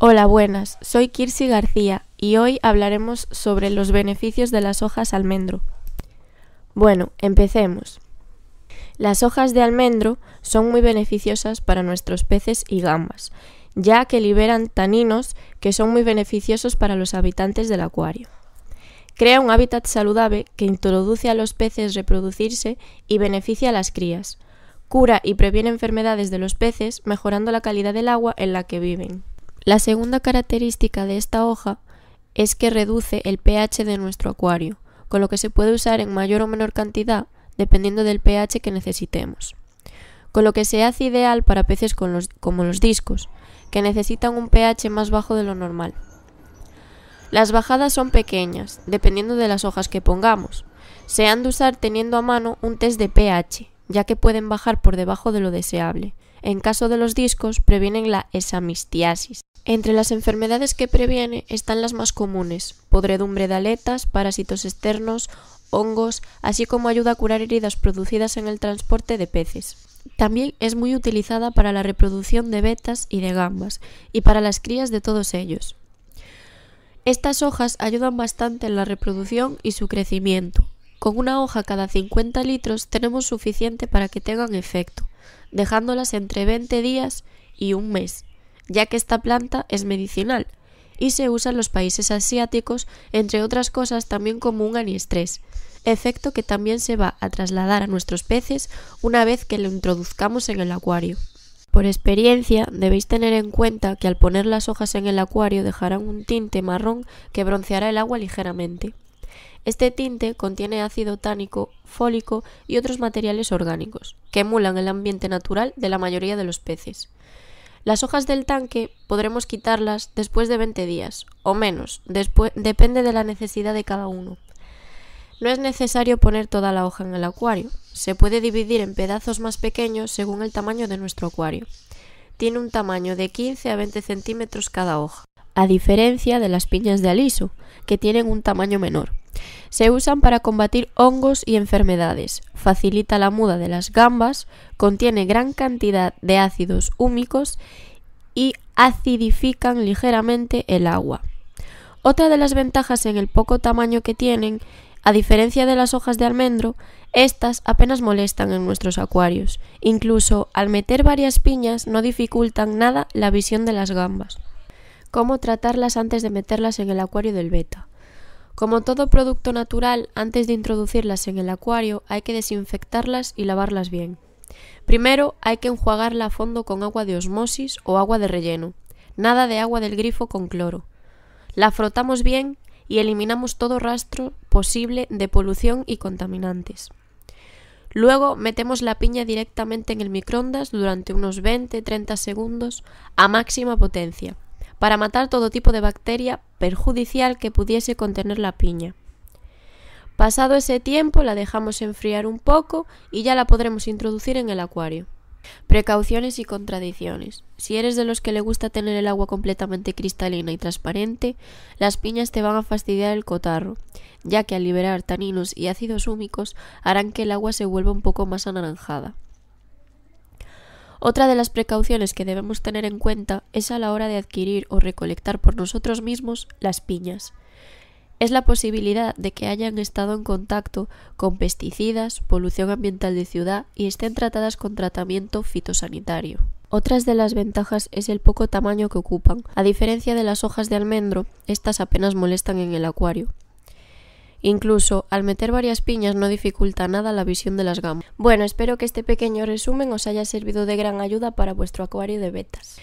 Hola, buenas. Soy Kirsi García y hoy hablaremos sobre los beneficios de las hojas almendro. Bueno, empecemos. Las hojas de almendro son muy beneficiosas para nuestros peces y gambas, ya que liberan taninos que son muy beneficiosos para los habitantes del acuario. Crea un hábitat saludable que introduce a los peces reproducirse y beneficia a las crías. Cura y previene enfermedades de los peces mejorando la calidad del agua en la que viven. La segunda característica de esta hoja es que reduce el pH de nuestro acuario, con lo que se puede usar en mayor o menor cantidad dependiendo del pH que necesitemos. Con lo que se hace ideal para peces como los discos, que necesitan un pH más bajo de lo normal. Las bajadas son pequeñas, dependiendo de las hojas que pongamos. Se han de usar teniendo a mano un test de pH, ya que pueden bajar por debajo de lo deseable. En caso de los discos, previenen la esamistiasis. Entre las enfermedades que previene están las más comunes, podredumbre de aletas, parásitos externos, hongos, así como ayuda a curar heridas producidas en el transporte de peces. También es muy utilizada para la reproducción de betas y de gambas, y para las crías de todos ellos. Estas hojas ayudan bastante en la reproducción y su crecimiento, con una hoja cada 50 litros tenemos suficiente para que tengan efecto, dejándolas entre 20 días y un mes, ya que esta planta es medicinal y se usa en los países asiáticos, entre otras cosas también como un aniestrés, efecto que también se va a trasladar a nuestros peces una vez que lo introduzcamos en el acuario. Por experiencia, debéis tener en cuenta que al poner las hojas en el acuario dejarán un tinte marrón que bronceará el agua ligeramente. Este tinte contiene ácido tánico, fólico y otros materiales orgánicos, que emulan el ambiente natural de la mayoría de los peces. Las hojas del tanque podremos quitarlas después de 20 días, o menos, depende de la necesidad de cada uno. No es necesario poner toda la hoja en el acuario, se puede dividir en pedazos más pequeños según el tamaño de nuestro acuario. Tiene un tamaño de 15 a 20 centímetros cada hoja, a diferencia de las piñas de aliso, que tienen un tamaño menor. Se usan para combatir hongos y enfermedades, facilita la muda de las gambas, contiene gran cantidad de ácidos húmicos y acidifican ligeramente el agua. Otra de las ventajas en el poco tamaño que tienen, a diferencia de las hojas de almendro, estas apenas molestan en nuestros acuarios. Incluso al meter varias piñas no dificultan nada la visión de las gambas. ¿Cómo tratarlas antes de meterlas en el acuario del beta? Como todo producto natural, antes de introducirlas en el acuario hay que desinfectarlas y lavarlas bien. Primero hay que enjuagarla a fondo con agua de osmosis o agua de relleno, nada de agua del grifo con cloro. La frotamos bien y eliminamos todo rastro posible de polución y contaminantes. Luego metemos la piña directamente en el microondas durante unos 20-30 segundos a máxima potencia para matar todo tipo de bacteria perjudicial que pudiese contener la piña. Pasado ese tiempo la dejamos enfriar un poco y ya la podremos introducir en el acuario. Precauciones y contradicciones. Si eres de los que le gusta tener el agua completamente cristalina y transparente, las piñas te van a fastidiar el cotarro, ya que al liberar taninos y ácidos húmicos harán que el agua se vuelva un poco más anaranjada. Otra de las precauciones que debemos tener en cuenta es a la hora de adquirir o recolectar por nosotros mismos las piñas. Es la posibilidad de que hayan estado en contacto con pesticidas, polución ambiental de ciudad y estén tratadas con tratamiento fitosanitario. Otras de las ventajas es el poco tamaño que ocupan. A diferencia de las hojas de almendro, estas apenas molestan en el acuario. Incluso, al meter varias piñas no dificulta nada la visión de las gamas. Bueno, espero que este pequeño resumen os haya servido de gran ayuda para vuestro acuario de betas.